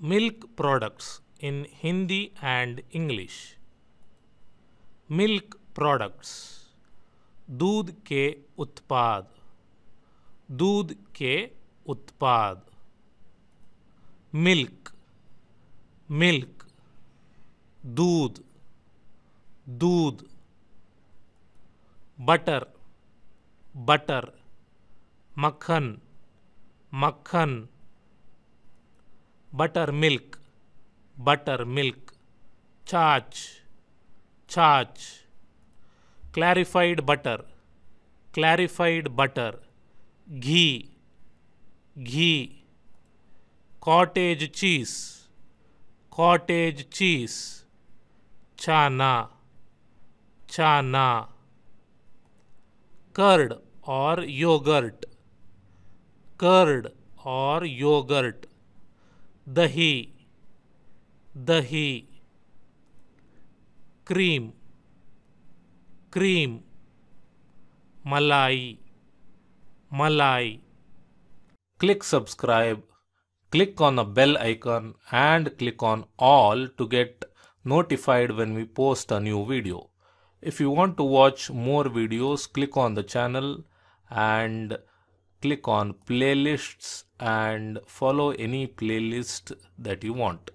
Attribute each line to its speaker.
Speaker 1: milk products in Hindi and English. Milk products दूध के उत्पाद दूध के उत्पाद मिल्क मिल्क दूध दूध बटर बटर मक्खन मक्खन buttermilk buttermilk charge charge clarified butter clarified butter ghee ghee cottage cheese cottage cheese chana chana curd or yogurt curd or yogurt dahi dahi cream cream malai malai click subscribe click on the bell icon and click on all to get notified when we post a new video if you want to watch more videos click on the channel and click on playlists and follow any playlist that you want.